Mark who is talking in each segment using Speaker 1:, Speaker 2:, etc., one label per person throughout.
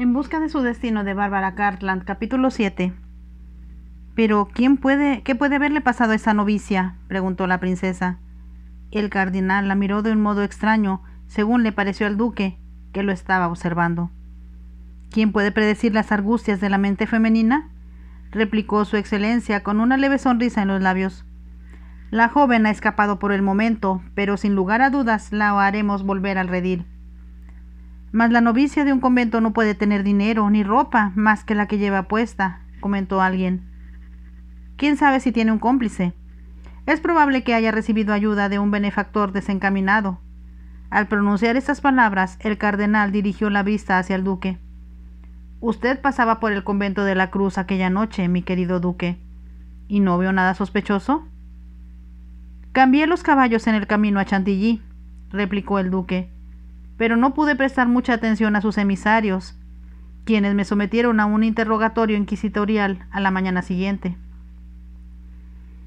Speaker 1: En busca de su destino de Bárbara cartland capítulo 7. Pero ¿quién puede, qué puede haberle pasado a esa novicia? preguntó la princesa. El cardenal la miró de un modo extraño, según le pareció al duque, que lo estaba observando. ¿Quién puede predecir las argustias de la mente femenina? replicó su excelencia con una leve sonrisa en los labios. La joven ha escapado por el momento, pero sin lugar a dudas la haremos volver al redil. Mas la novicia de un convento no puede tener dinero ni ropa más que la que lleva puesta, comentó alguien. ¿Quién sabe si tiene un cómplice? Es probable que haya recibido ayuda de un benefactor desencaminado. Al pronunciar estas palabras, el cardenal dirigió la vista hacia el duque. Usted pasaba por el convento de la Cruz aquella noche, mi querido duque. ¿Y no vio nada sospechoso? Cambié los caballos en el camino a Chantilly, replicó el duque pero no pude prestar mucha atención a sus emisarios, quienes me sometieron a un interrogatorio inquisitorial a la mañana siguiente.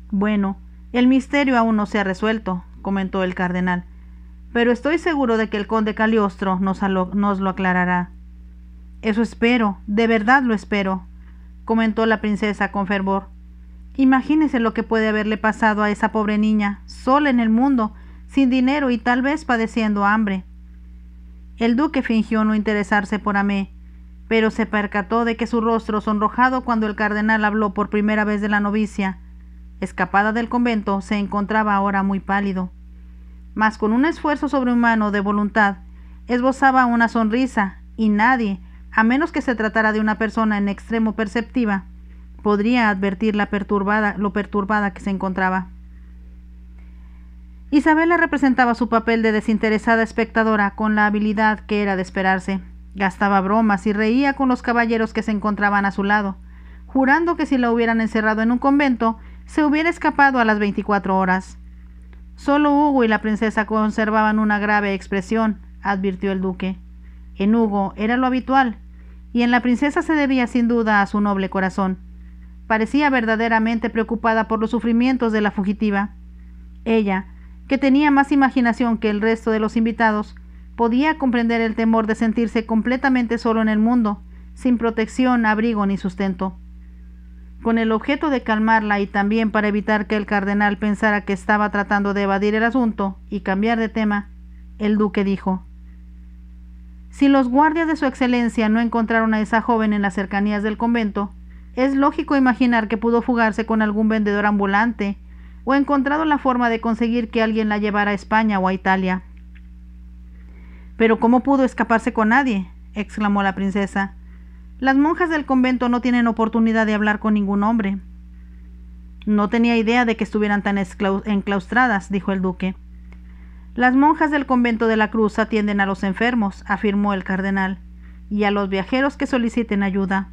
Speaker 1: Bueno, el misterio aún no se ha resuelto, comentó el cardenal, pero estoy seguro de que el conde Caliostro nos, nos lo aclarará. Eso espero, de verdad lo espero, comentó la princesa con fervor. Imagínese lo que puede haberle pasado a esa pobre niña, sola en el mundo, sin dinero y tal vez padeciendo hambre. El duque fingió no interesarse por Amé, pero se percató de que su rostro sonrojado cuando el cardenal habló por primera vez de la novicia, escapada del convento, se encontraba ahora muy pálido. Mas con un esfuerzo sobrehumano de voluntad, esbozaba una sonrisa, y nadie, a menos que se tratara de una persona en extremo perceptiva, podría advertir la perturbada, lo perturbada que se encontraba. Isabela representaba su papel de desinteresada espectadora con la habilidad que era de esperarse. Gastaba bromas y reía con los caballeros que se encontraban a su lado, jurando que si la hubieran encerrado en un convento, se hubiera escapado a las 24 horas. Solo Hugo y la princesa conservaban una grave expresión, advirtió el duque. En Hugo era lo habitual, y en la princesa se debía sin duda a su noble corazón. Parecía verdaderamente preocupada por los sufrimientos de la fugitiva. Ella, que tenía más imaginación que el resto de los invitados, podía comprender el temor de sentirse completamente solo en el mundo, sin protección, abrigo ni sustento. Con el objeto de calmarla y también para evitar que el cardenal pensara que estaba tratando de evadir el asunto y cambiar de tema, el duque dijo Si los guardias de su excelencia no encontraron a esa joven en las cercanías del convento, es lógico imaginar que pudo fugarse con algún vendedor ambulante o encontrado la forma de conseguir que alguien la llevara a España o a Italia. Pero ¿cómo pudo escaparse con nadie? exclamó la princesa. Las monjas del convento no tienen oportunidad de hablar con ningún hombre. No tenía idea de que estuvieran tan enclaustradas, dijo el duque. Las monjas del convento de la Cruz atienden a los enfermos, afirmó el cardenal, y a los viajeros que soliciten ayuda.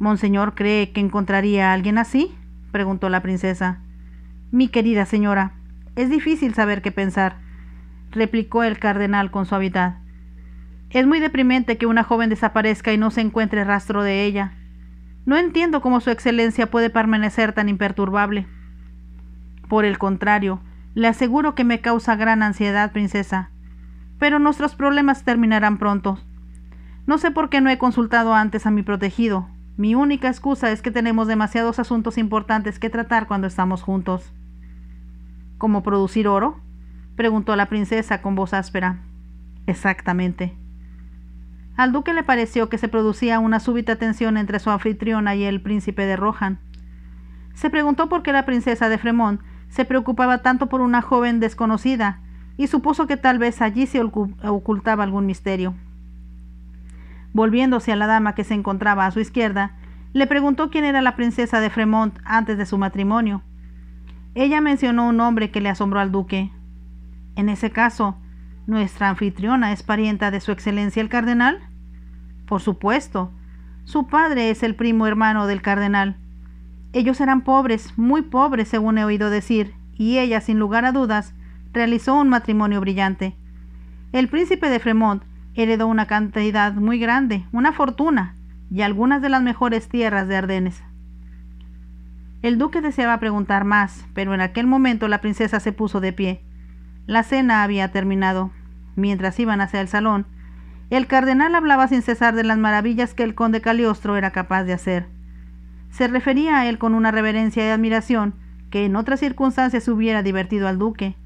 Speaker 1: Monseñor cree que encontraría a alguien así, preguntó la princesa. Mi querida señora, es difícil saber qué pensar, replicó el cardenal con suavidad. Es muy deprimente que una joven desaparezca y no se encuentre rastro de ella. No entiendo cómo Su Excelencia puede permanecer tan imperturbable. Por el contrario, le aseguro que me causa gran ansiedad, princesa. Pero nuestros problemas terminarán pronto. No sé por qué no he consultado antes a mi protegido, mi única excusa es que tenemos demasiados asuntos importantes que tratar cuando estamos juntos. ¿Cómo producir oro? preguntó la princesa con voz áspera. Exactamente. Al duque le pareció que se producía una súbita tensión entre su anfitriona y el príncipe de Rohan. Se preguntó por qué la princesa de Fremont se preocupaba tanto por una joven desconocida y supuso que tal vez allí se ocultaba algún misterio. Volviéndose a la dama que se encontraba a su izquierda, le preguntó quién era la princesa de Fremont antes de su matrimonio. Ella mencionó un nombre que le asombró al duque. En ese caso, ¿nuestra anfitriona es parienta de su excelencia el cardenal? Por supuesto. Su padre es el primo hermano del cardenal. Ellos eran pobres, muy pobres, según he oído decir, y ella, sin lugar a dudas, realizó un matrimonio brillante. El príncipe de Fremont heredó una cantidad muy grande, una fortuna, y algunas de las mejores tierras de Ardenes. El duque deseaba preguntar más, pero en aquel momento la princesa se puso de pie. La cena había terminado. Mientras iban hacia el salón, el cardenal hablaba sin cesar de las maravillas que el conde Caliostro era capaz de hacer. Se refería a él con una reverencia y admiración que en otras circunstancias hubiera divertido al duque,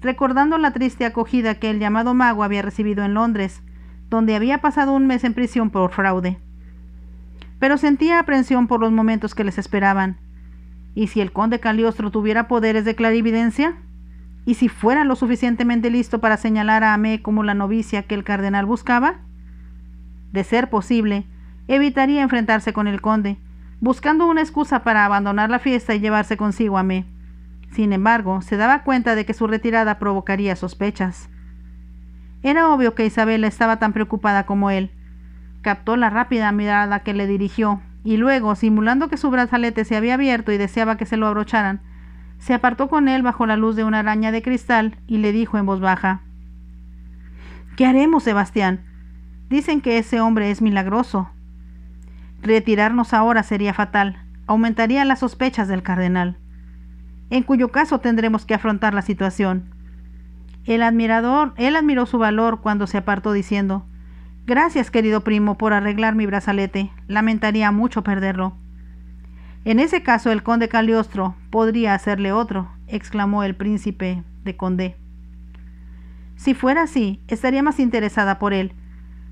Speaker 1: recordando la triste acogida que el llamado mago había recibido en Londres, donde había pasado un mes en prisión por fraude. Pero sentía aprensión por los momentos que les esperaban. ¿Y si el conde Caliostro tuviera poderes de clarividencia? ¿Y si fuera lo suficientemente listo para señalar a Amé como la novicia que el cardenal buscaba? De ser posible, evitaría enfrentarse con el conde, buscando una excusa para abandonar la fiesta y llevarse consigo a Amé. Sin embargo, se daba cuenta de que su retirada provocaría sospechas. Era obvio que Isabela estaba tan preocupada como él. Captó la rápida mirada que le dirigió y luego, simulando que su brazalete se había abierto y deseaba que se lo abrocharan, se apartó con él bajo la luz de una araña de cristal y le dijo en voz baja ¿Qué haremos, Sebastián? Dicen que ese hombre es milagroso. Retirarnos ahora sería fatal. Aumentaría las sospechas del cardenal. En cuyo caso tendremos que afrontar la situación. El admirador, él admiró su valor cuando se apartó diciendo, Gracias, querido primo, por arreglar mi brazalete. Lamentaría mucho perderlo. En ese caso, el conde Caliostro podría hacerle otro, exclamó el príncipe de Condé. Si fuera así, estaría más interesada por él,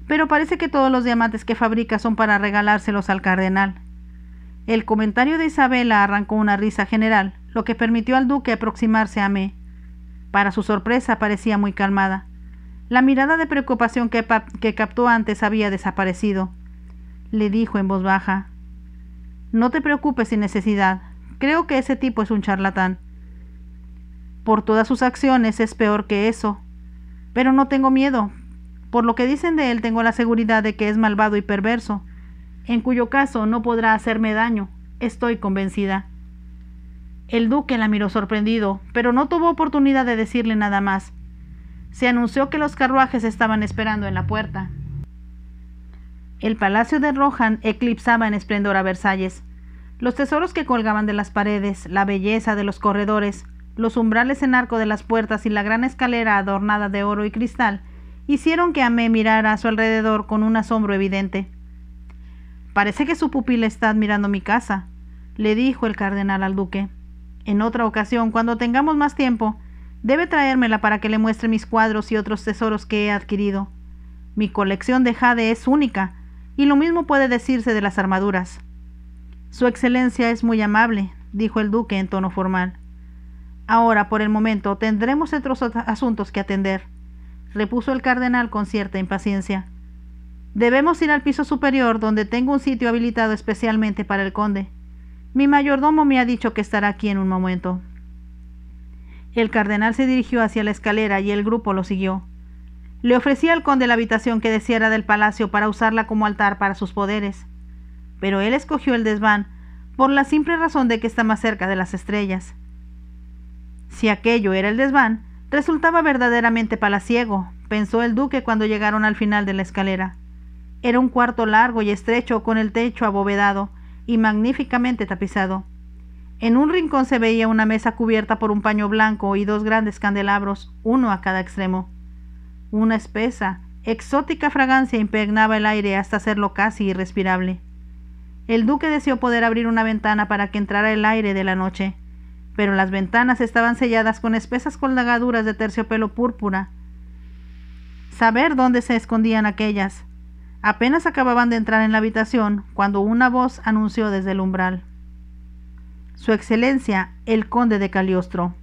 Speaker 1: pero parece que todos los diamantes que fabrica son para regalárselos al cardenal. El comentario de Isabela arrancó una risa general, lo que permitió al duque aproximarse a Mé. Para su sorpresa parecía muy calmada. La mirada de preocupación que, captó antes había desaparecido. Le dijo en voz baja, No te preocupes sin necesidad. Creo que ese tipo es un charlatán. Por todas sus acciones es peor que eso. Pero no tengo miedo. Por lo que dicen de él tengo la seguridad de que es malvado y perverso, en cuyo caso no podrá hacerme daño. Estoy convencida. El duque la miró sorprendido, pero no tuvo oportunidad de decirle nada más. Se anunció que los carruajes estaban esperando en la puerta. El palacio de Rohan eclipsaba en esplendor a Versalles. Los tesoros que colgaban de las paredes, la belleza de los corredores, los umbrales en arco de las puertas y la gran escalera adornada de oro y cristal hicieron que Amé mirara a su alrededor con un asombro evidente. Parece que su pupila está admirando mi casa, le dijo el cardenal al duque. En otra ocasión, cuando tengamos más tiempo, debe traérmela para que le muestre mis cuadros y otros tesoros que he adquirido. Mi colección de jade es única, y lo mismo puede decirse de las armaduras. Su Excelencia es muy amable, dijo el duque en tono formal. Ahora, por el momento, tendremos otros asuntos que atender, repuso el cardenal con cierta impaciencia. Debemos ir al piso superior, donde tengo un sitio habilitado especialmente para el conde. Mi mayordomo me ha dicho que estará aquí en un momento. El cardenal se dirigió hacia la escalera y el grupo lo siguió. Le ofrecía al conde la habitación que deseara del palacio para usarla como altar para sus poderes, pero él escogió el desván por la simple razón de que está más cerca de las estrellas. Si aquello era el desván, resultaba verdaderamente palaciego, pensó el duque cuando llegaron al final de la escalera. Era un cuarto largo y estrecho con el techo abovedado y magníficamente tapizado. En un rincón se veía una mesa cubierta por un paño blanco y dos grandes candelabros, uno a cada extremo. Una espesa, exótica fragancia impregnaba el aire hasta hacerlo casi irrespirable. El duque deseó poder abrir una ventana para que entrara el aire de la noche, pero las ventanas estaban selladas con espesas colgaduras de terciopelo púrpura. Saber dónde se escondían aquellas, Apenas acababan de entrar en la habitación cuando una voz anunció desde el umbral. Su Excelencia, el Conde de Caliostro.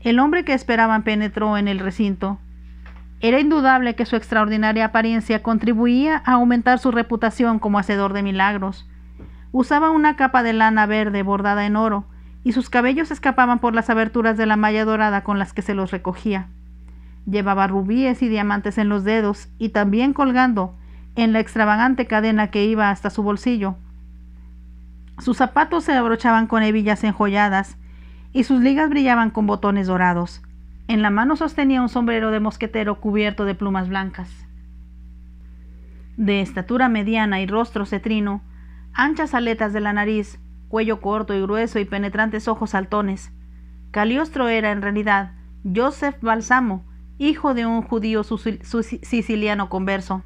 Speaker 1: El hombre que esperaban penetró en el recinto. Era indudable que su extraordinaria apariencia contribuía a aumentar su reputación como hacedor de milagros. Usaba una capa de lana verde bordada en oro, y sus cabellos escapaban por las aberturas de la malla dorada con las que se los recogía. Llevaba rubíes y diamantes en los dedos y también colgando en la extravagante cadena que iba hasta su bolsillo. Sus zapatos se abrochaban con hebillas enjolladas y sus ligas brillaban con botones dorados. En la mano sostenía un sombrero de mosquetero cubierto de plumas blancas. De estatura mediana y rostro cetrino, anchas aletas de la nariz, cuello corto y grueso y penetrantes ojos saltones. Caliostro era en realidad Joseph Balsamo, hijo de un judío siciliano converso.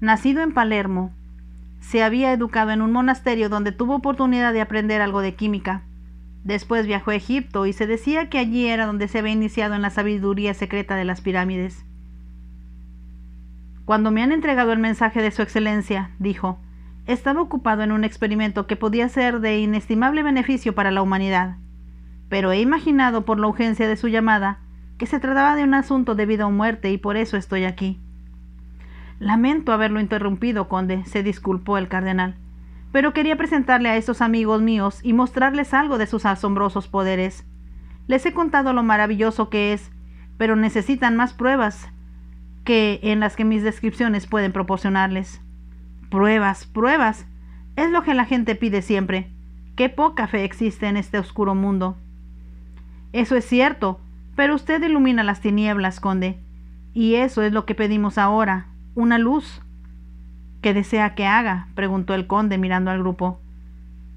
Speaker 1: Nacido en Palermo, se había educado en un monasterio donde tuvo oportunidad de aprender algo de química. Después viajó a Egipto y se decía que allí era donde se había iniciado en la sabiduría secreta de las pirámides. Cuando me han entregado el mensaje de Su Excelencia, dijo, estaba ocupado en un experimento que podía ser de inestimable beneficio para la humanidad, pero he imaginado por la urgencia de su llamada que se trataba de un asunto de vida o muerte y por eso estoy aquí. Lamento haberlo interrumpido, conde, se disculpó el cardenal, pero quería presentarle a estos amigos míos y mostrarles algo de sus asombrosos poderes. Les he contado lo maravilloso que es, pero necesitan más pruebas que en las que mis descripciones pueden proporcionarles. Pruebas, pruebas. Es lo que la gente pide siempre. Qué poca fe existe en este oscuro mundo. Eso es cierto, pero usted ilumina las tinieblas, conde, y eso es lo que pedimos ahora, una luz. ¿Qué desea que haga? preguntó el conde mirando al grupo.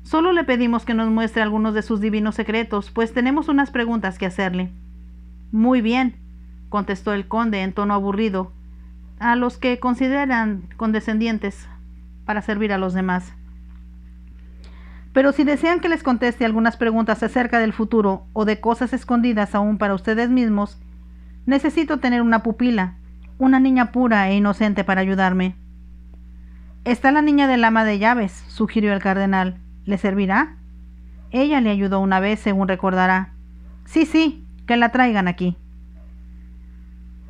Speaker 1: Solo le pedimos que nos muestre algunos de sus divinos secretos, pues tenemos unas preguntas que hacerle. Muy bien, contestó el conde en tono aburrido, a los que consideran condescendientes para servir a los demás. Pero si desean que les conteste algunas preguntas acerca del futuro o de cosas escondidas aún para ustedes mismos, necesito tener una pupila, una niña pura e inocente para ayudarme. Está la niña del ama de llaves, sugirió el cardenal. ¿Le servirá? Ella le ayudó una vez, según recordará. Sí, sí, que la traigan aquí.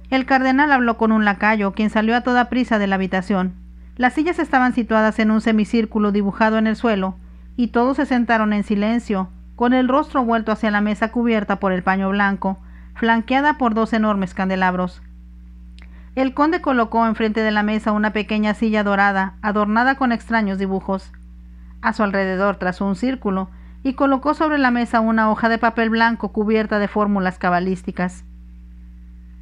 Speaker 1: El cardenal habló con un lacayo, quien salió a toda prisa de la habitación. Las sillas estaban situadas en un semicírculo dibujado en el suelo, y todos se sentaron en silencio, con el rostro vuelto hacia la mesa cubierta por el paño blanco, flanqueada por dos enormes candelabros. El conde colocó enfrente de la mesa una pequeña silla dorada, adornada con extraños dibujos. A su alrededor trazó un círculo y colocó sobre la mesa una hoja de papel blanco cubierta de fórmulas cabalísticas.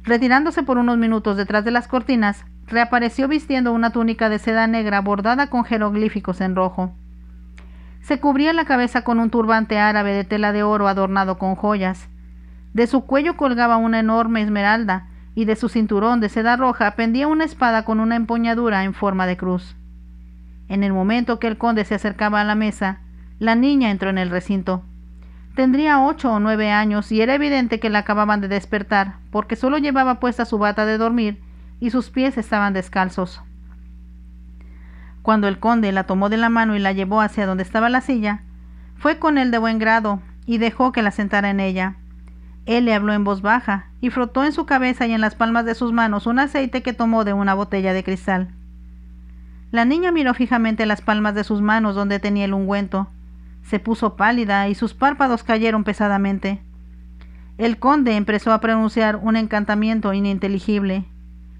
Speaker 1: Retirándose por unos minutos detrás de las cortinas, reapareció vistiendo una túnica de seda negra bordada con jeroglíficos en rojo. Se cubría la cabeza con un turbante árabe de tela de oro adornado con joyas. De su cuello colgaba una enorme esmeralda, y de su cinturón de seda roja pendía una espada con una empuñadura en forma de cruz. En el momento que el conde se acercaba a la mesa, la niña entró en el recinto. Tendría ocho o nueve años y era evidente que la acababan de despertar, porque solo llevaba puesta su bata de dormir y sus pies estaban descalzos. Cuando el conde la tomó de la mano y la llevó hacia donde estaba la silla, fue con él de buen grado y dejó que la sentara en ella. Él le habló en voz baja y frotó en su cabeza y en las palmas de sus manos un aceite que tomó de una botella de cristal. La niña miró fijamente las palmas de sus manos donde tenía el ungüento. Se puso pálida y sus párpados cayeron pesadamente. El conde empezó a pronunciar un encantamiento ininteligible.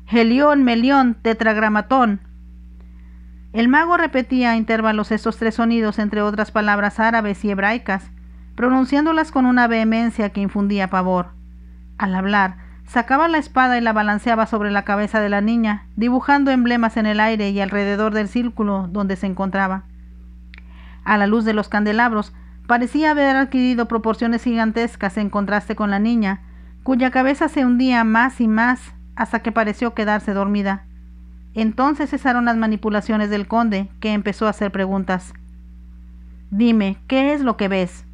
Speaker 1: «¡Gelión, melión, tetragramatón. El mago repetía a intervalos estos tres sonidos, entre otras palabras árabes y hebraicas, pronunciándolas con una vehemencia que infundía pavor. Al hablar, sacaba la espada y la balanceaba sobre la cabeza de la niña, dibujando emblemas en el aire y alrededor del círculo donde se encontraba. A la luz de los candelabros, parecía haber adquirido proporciones gigantescas en contraste con la niña, cuya cabeza se hundía más y más hasta que pareció quedarse dormida. Entonces cesaron las manipulaciones del conde, que empezó a hacer preguntas. Dime, ¿qué es lo que ves?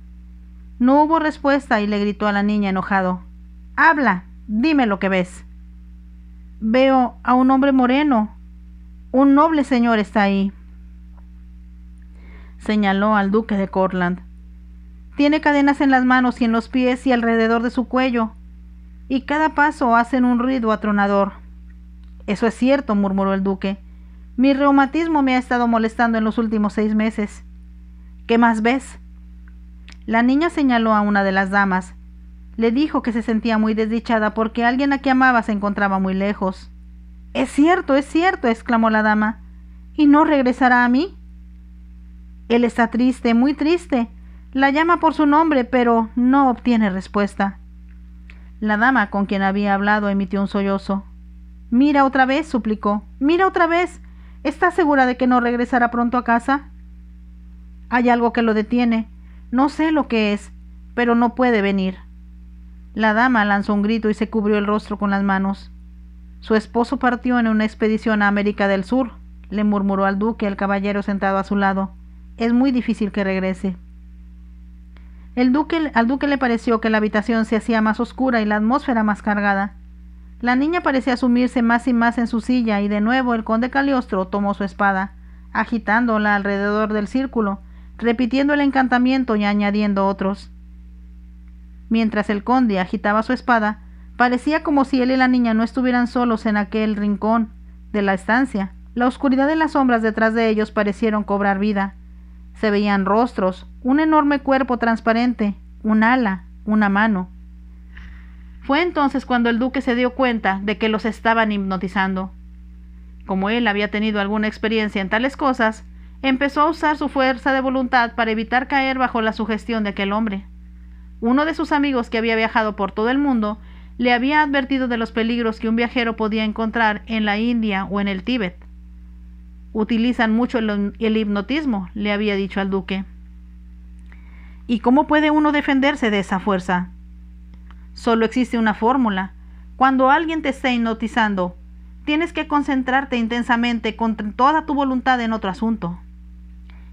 Speaker 1: No hubo respuesta y le gritó a la niña enojado. Habla, dime lo que ves. Veo a un hombre moreno. Un noble señor está ahí. Señaló al duque de Cortland. Tiene cadenas en las manos y en los pies y alrededor de su cuello, y cada paso hacen un ruido atronador. Eso es cierto, murmuró el duque. Mi reumatismo me ha estado molestando en los últimos seis meses. ¿Qué más ves? La niña señaló a una de las damas. Le dijo que se sentía muy desdichada porque alguien a quien amaba se encontraba muy lejos. Es cierto, es cierto, exclamó la dama. ¿Y no regresará a mí? Él está triste, muy triste. La llama por su nombre, pero no obtiene respuesta. La dama con quien había hablado emitió un sollozo. Mira otra vez, suplicó. Mira otra vez. ¿Estás segura de que no regresará pronto a casa? Hay algo que lo detiene. No sé lo que es, pero no puede venir. La dama lanzó un grito y se cubrió el rostro con las manos. Su esposo partió en una expedición a América del Sur, le murmuró al duque el caballero sentado a su lado. Es muy difícil que regrese. El duque, al duque le pareció que la habitación se hacía más oscura y la atmósfera más cargada. La niña parecía sumirse más y más en su silla y de nuevo el conde Caliostro tomó su espada, agitándola alrededor del círculo, repitiendo el encantamiento y añadiendo otros. Mientras el conde agitaba su espada, parecía como si él y la niña no estuvieran solos en aquel rincón de la estancia. La oscuridad de las sombras detrás de ellos parecieron cobrar vida. Se veían rostros, un enorme cuerpo transparente, un ala, una mano. Fue entonces cuando el duque se dio cuenta de que los estaban hipnotizando. Como él había tenido alguna experiencia en tales cosas, empezó a usar su fuerza de voluntad para evitar caer bajo la sugestión de aquel hombre. Uno de sus amigos que había viajado por todo el mundo le había advertido de los peligros que un viajero podía encontrar en la India o en el Tíbet. Utilizan mucho el, el hipnotismo, le había dicho al duque. ¿Y cómo puede uno defenderse de esa fuerza? Solo existe una fórmula. Cuando alguien te esté hipnotizando, tienes que concentrarte intensamente con toda tu voluntad en otro asunto.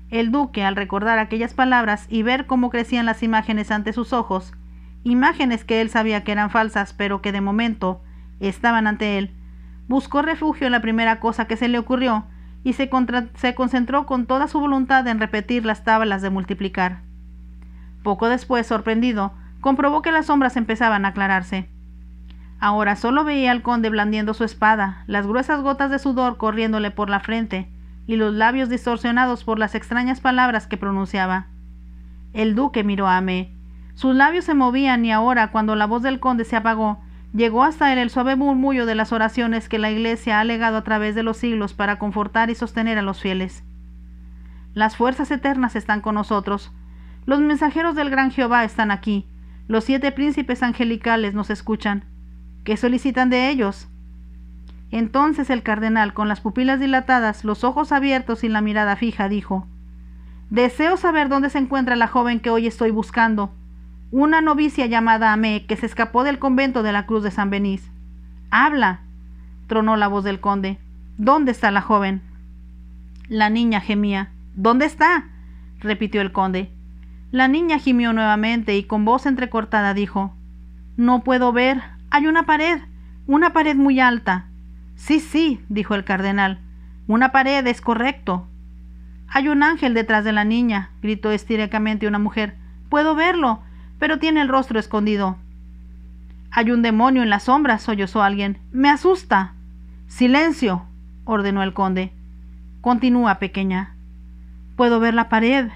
Speaker 1: El duque, al recordar aquellas palabras y ver cómo crecían las imágenes ante sus ojos, imágenes que él sabía que eran falsas, pero que de momento estaban ante él, buscó refugio en la primera cosa que se le ocurrió y se, se, concentró con toda su voluntad en repetir las tablas de multiplicar. Poco después, sorprendido, comprobó que las sombras empezaban a aclararse. Ahora solo veía al conde blandiendo su espada, las gruesas gotas de sudor corriéndole por la frente, y los labios distorsionados por las extrañas palabras que pronunciaba. El duque miró a Amé. Sus labios se movían y ahora, cuando la voz del conde se apagó, llegó hasta él el suave murmullo de las oraciones que la Iglesia ha legado a través de los siglos para confortar y sostener a los fieles. Las fuerzas eternas están con nosotros. Los mensajeros del gran Jehová están aquí los siete príncipes angelicales nos escuchan. ¿Qué solicitan de ellos? Entonces el cardenal, con las pupilas dilatadas, los ojos abiertos y la mirada fija, dijo, Deseo saber dónde se encuentra la joven que hoy estoy buscando, una novicia llamada Amé, que se escapó del convento de la Cruz de San Benís. Habla, tronó la voz del conde. ¿Dónde está la joven? La niña gemía. ¿Dónde está? repitió el conde. La niña gimió nuevamente y con voz entrecortada dijo No puedo ver. Hay una pared. Una pared muy alta. Sí, sí, dijo el cardenal. Una pared es correcto. Hay un ángel detrás de la niña, gritó estíricamente una mujer. Puedo verlo, pero tiene el rostro escondido. Hay un demonio en la sombras, sollozó alguien. Me asusta. Silencio, ordenó el conde. Continúa, pequeña. Puedo ver la pared,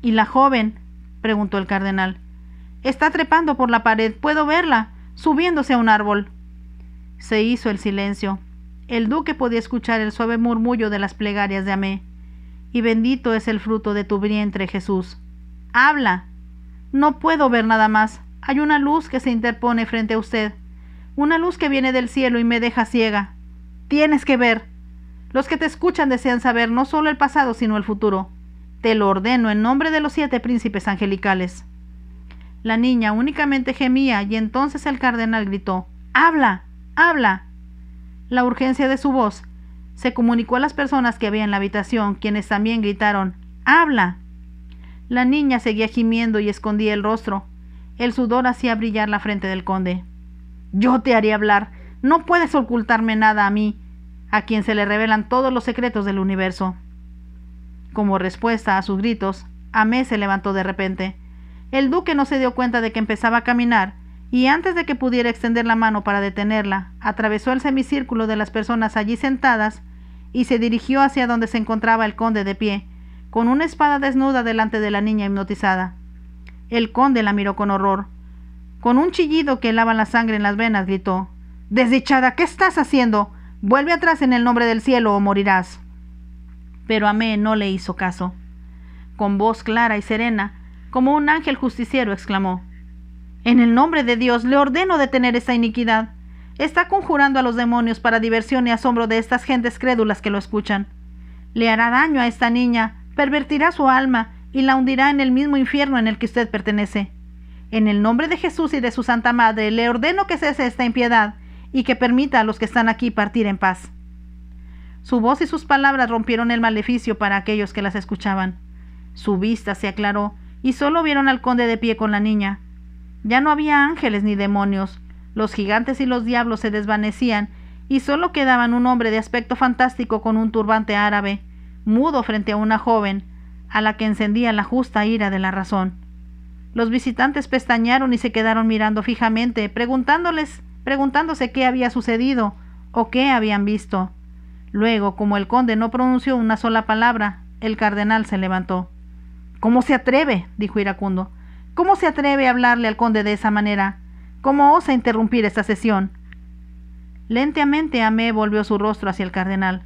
Speaker 1: ¿Y la joven? preguntó el cardenal. Está trepando por la pared, puedo verla, subiéndose a un árbol. Se hizo el silencio. El duque podía escuchar el suave murmullo de las plegarias de Amé. Y bendito es el fruto de tu vientre, Jesús. Habla. No puedo ver nada más. Hay una luz que se interpone frente a usted. Una luz que viene del cielo y me deja ciega. Tienes que ver. Los que te escuchan desean saber no solo el pasado, sino el futuro. Te lo ordeno en nombre de los siete príncipes angelicales. La niña únicamente gemía y entonces el cardenal gritó, ¡Habla! ¡Habla! La urgencia de su voz se comunicó a las personas que había en la habitación, quienes también gritaron, ¡Habla! La niña seguía gimiendo y escondía el rostro. El sudor hacía brillar la frente del conde. Yo te haré hablar. No puedes ocultarme nada a mí, a quien se le revelan todos los secretos del universo. Como respuesta a sus gritos, Amé se levantó de repente. El duque no se dio cuenta de que empezaba a caminar, y antes de que pudiera extender la mano para detenerla, atravesó el semicírculo de las personas allí sentadas y se dirigió hacia donde se encontraba el conde de pie, con una espada desnuda delante de la niña hipnotizada. El conde la miró con horror. Con un chillido que helaba la sangre en las venas, gritó Desdichada, ¿qué estás haciendo? Vuelve atrás en el nombre del cielo o morirás pero Amé no le hizo caso. Con voz clara y serena, como un ángel justiciero, exclamó En el nombre de Dios le ordeno detener esa iniquidad. Está conjurando a los demonios para diversión y asombro de estas gentes crédulas que lo escuchan. Le hará daño a esta niña, pervertirá su alma y la hundirá en el mismo infierno en el que usted pertenece. En el nombre de Jesús y de su Santa Madre le ordeno que cese esta impiedad y que permita a los que están aquí partir en paz. Su voz y sus palabras rompieron el maleficio para aquellos que las escuchaban. Su vista se aclaró y solo vieron al conde de pie con la niña. Ya no había ángeles ni demonios. Los gigantes y los diablos se desvanecían y solo quedaban un hombre de aspecto fantástico con un turbante árabe, mudo frente a una joven, a la que encendía la justa ira de la razón. Los visitantes pestañaron y se quedaron mirando fijamente, preguntándoles, preguntándose qué había sucedido o qué habían visto. Luego, como el conde no pronunció una sola palabra, el cardenal se levantó. ¿Cómo se atreve? dijo iracundo. ¿Cómo se atreve a hablarle al conde de esa manera? ¿Cómo osa interrumpir esta sesión? Lentamente Amé volvió su rostro hacia el cardenal.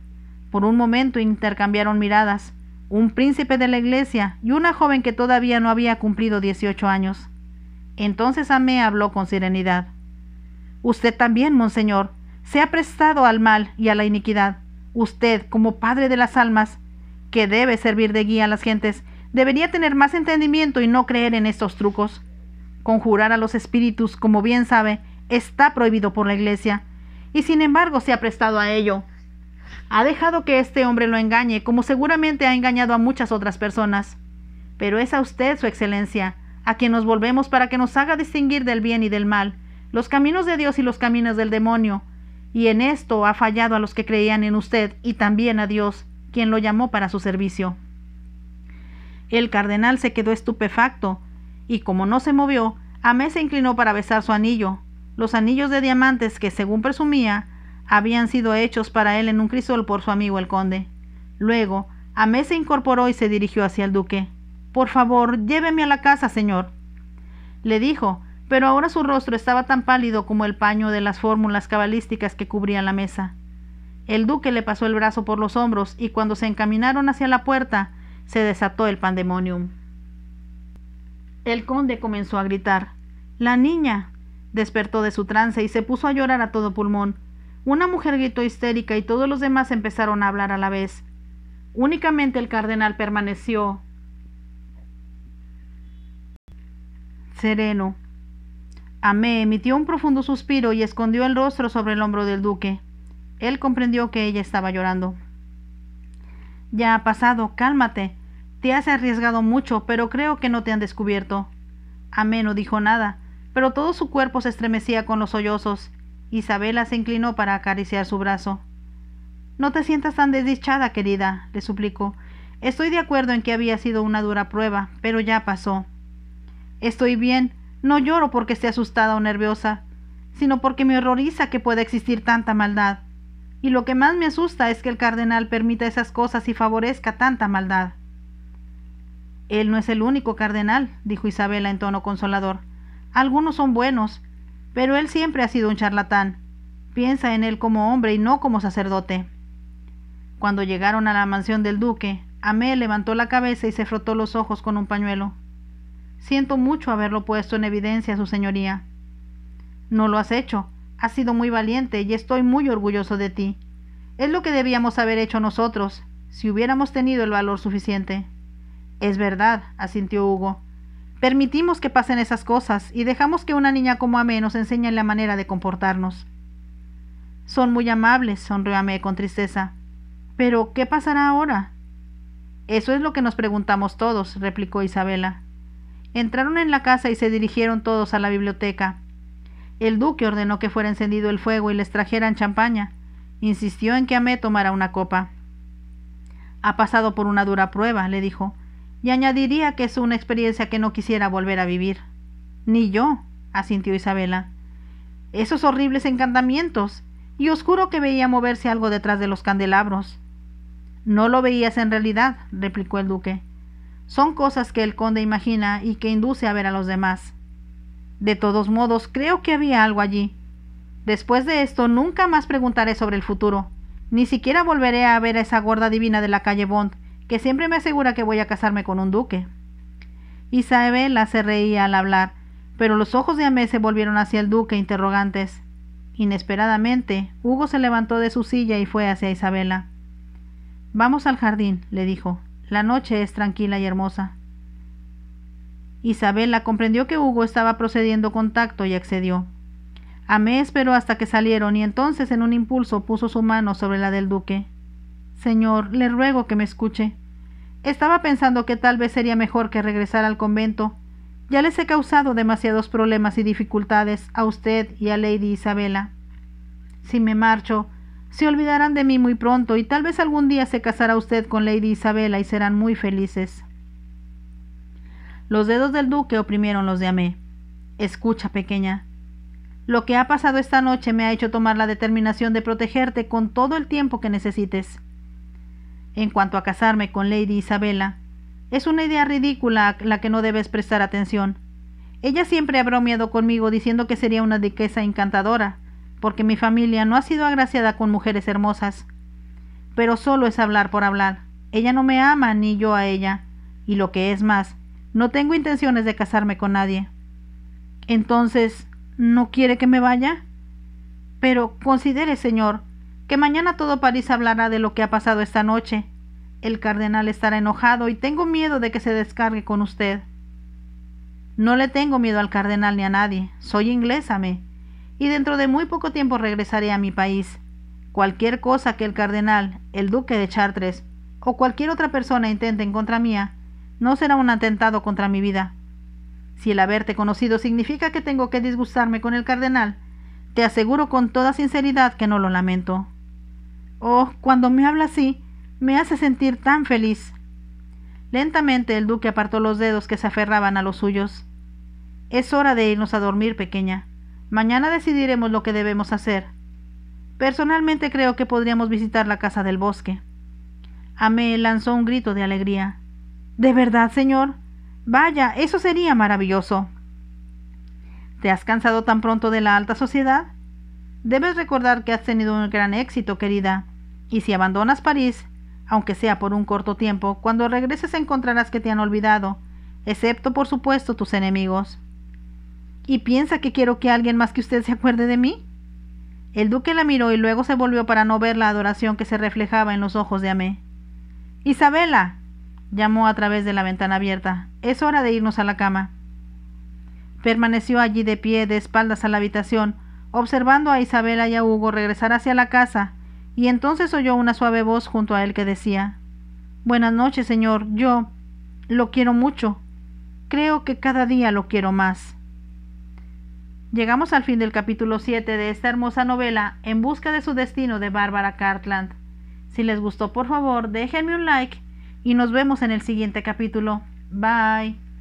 Speaker 1: Por un momento intercambiaron miradas, un príncipe de la iglesia y una joven que todavía no había cumplido 18 años. Entonces Amé habló con serenidad. Usted también, monseñor, se ha prestado al mal y a la iniquidad. Usted, como Padre de las almas, que debe servir de guía a las gentes, debería tener más entendimiento y no creer en estos trucos. Conjurar a los espíritus, como bien sabe, está prohibido por la Iglesia, y sin embargo se ha prestado a ello. Ha dejado que este hombre lo engañe, como seguramente ha engañado a muchas otras personas. Pero es a usted, Su Excelencia, a quien nos volvemos para que nos haga distinguir del bien y del mal, los caminos de Dios y los caminos del demonio, y en esto ha fallado a los que creían en usted y también a Dios, quien lo llamó para su servicio. El cardenal se quedó estupefacto, y como no se movió, Amé se inclinó para besar su anillo. Los anillos de diamantes que, según presumía, habían sido hechos para él en un crisol por su amigo el conde. Luego, Amé se incorporó y se dirigió hacia el duque. Por favor, lléveme a la casa, señor. Le dijo, pero ahora su rostro estaba tan pálido como el paño de las fórmulas cabalísticas que cubrían la mesa. El duque le pasó el brazo por los hombros y cuando se encaminaron hacia la puerta, se desató el pandemonium. El conde comenzó a gritar. La niña. despertó de su trance y se puso a llorar a todo pulmón. Una mujer gritó histérica y todos los demás empezaron a hablar a la vez. Únicamente el cardenal permaneció sereno, Amé emitió un profundo suspiro y escondió el rostro sobre el hombro del duque. Él comprendió que ella estaba llorando. Ya ha pasado, cálmate. Te has arriesgado mucho, pero creo que no te han descubierto. Amé no dijo nada, pero todo su cuerpo se estremecía con los sollozos. Isabela se inclinó para acariciar su brazo. No te sientas tan desdichada, querida, le suplicó. Estoy de acuerdo en que había sido una dura prueba, pero ya pasó. Estoy bien, no lloro porque esté asustada o nerviosa, sino porque me horroriza que pueda existir tanta maldad. Y lo que más me asusta es que el cardenal permita esas cosas y favorezca tanta maldad. Él no es el único cardenal, dijo Isabela en tono consolador. Algunos son buenos, pero él siempre ha sido un charlatán. Piensa en él como hombre y no como sacerdote. Cuando llegaron a la mansión del duque, Amé levantó la cabeza y se frotó los ojos con un pañuelo. Siento mucho haberlo puesto en evidencia, Su Señoría. No lo has hecho. Has sido muy valiente y estoy muy orgulloso de ti. Es lo que debíamos haber hecho nosotros, si hubiéramos tenido el valor suficiente. Es verdad, asintió Hugo. Permitimos que pasen esas cosas y dejamos que una niña como Amé nos enseñe la manera de comportarnos. Son muy amables, sonrió Ame con tristeza. Pero, ¿qué pasará ahora? Eso es lo que nos preguntamos todos, replicó Isabela. Entraron en la casa y se dirigieron todos a la biblioteca. El duque ordenó que fuera encendido el fuego y les trajeran champaña. Insistió en que Amé tomara una copa. Ha pasado por una dura prueba, le dijo, y añadiría que es una experiencia que no quisiera volver a vivir. Ni yo, asintió Isabela. Esos horribles encantamientos, y os juro que veía moverse algo detrás de los candelabros. No lo veías en realidad, replicó el duque. Son cosas que el conde imagina y que induce a ver a los demás. De todos modos, creo que había algo allí. Después de esto, nunca más preguntaré sobre el futuro. Ni siquiera volveré a ver a esa gorda divina de la calle Bond, que siempre me asegura que voy a casarme con un duque. Isabela se reía al hablar, pero los ojos de Amé se volvieron hacia el duque interrogantes. Inesperadamente, Hugo se levantó de su silla y fue hacia Isabela. Vamos al jardín, le dijo. La noche es tranquila y hermosa. Isabela comprendió que Hugo estaba procediendo con tacto y accedió. Amé esperó hasta que salieron y entonces en un impulso puso su mano sobre la del duque. Señor, le ruego que me escuche. Estaba pensando que tal vez sería mejor que regresara al convento. Ya les he causado demasiados problemas y dificultades a usted y a Lady Isabela. Si me marcho, se olvidarán de mí muy pronto y tal vez algún día se casará usted con Lady Isabela y serán muy felices. Los dedos del duque oprimieron los de Amé. Escucha, pequeña. Lo que ha pasado esta noche me ha hecho tomar la determinación de protegerte con todo el tiempo que necesites. En cuanto a casarme con Lady Isabela, es una idea ridícula a la que no debes prestar atención. Ella siempre habrá miedo conmigo diciendo que sería una riqueza encantadora, porque mi familia no ha sido agraciada con mujeres hermosas. Pero solo es hablar por hablar. Ella no me ama ni yo a ella. Y lo que es más, no tengo intenciones de casarme con nadie. Entonces, ¿no quiere que me vaya? Pero considere, señor, que mañana todo París hablará de lo que ha pasado esta noche. El cardenal estará enojado y tengo miedo de que se descargue con usted. No le tengo miedo al cardenal ni a nadie. Soy inglesa, me y dentro de muy poco tiempo regresaré a mi país. Cualquier cosa que el cardenal, el duque de Chartres o cualquier otra persona intente en contra mía, no será un atentado contra mi vida. Si el haberte conocido significa que tengo que disgustarme con el cardenal, te aseguro con toda sinceridad que no lo lamento. Oh, cuando me habla así, me hace sentir tan feliz. Lentamente el duque apartó los dedos que se aferraban a los suyos. Es hora de irnos a dormir, pequeña. Mañana decidiremos lo que debemos hacer. Personalmente creo que podríamos visitar la casa del bosque. Amé lanzó un grito de alegría. ¿De verdad, señor? Vaya, eso sería maravilloso. ¿Te has cansado tan pronto de la alta sociedad? Debes recordar que has tenido un gran éxito, querida, y si abandonas París, aunque sea por un corto tiempo, cuando regreses encontrarás que te han olvidado, excepto por supuesto tus enemigos. ¿Y piensa que quiero que alguien más que usted se acuerde de mí? El duque la miró y luego se volvió para no ver la adoración que se reflejaba en los ojos de Amé. Isabela, llamó a través de la ventana abierta, es hora de irnos a la cama. Permaneció allí de pie, de espaldas a la habitación, observando a Isabela y a Hugo regresar hacia la casa, y entonces oyó una suave voz junto a él que decía Buenas noches, señor, yo lo quiero mucho. Creo que cada día lo quiero más. Llegamos al fin del capítulo 7 de esta hermosa novela En busca de su destino de Bárbara Cartland. Si les gustó, por favor, déjenme un like y nos vemos en el siguiente capítulo. Bye.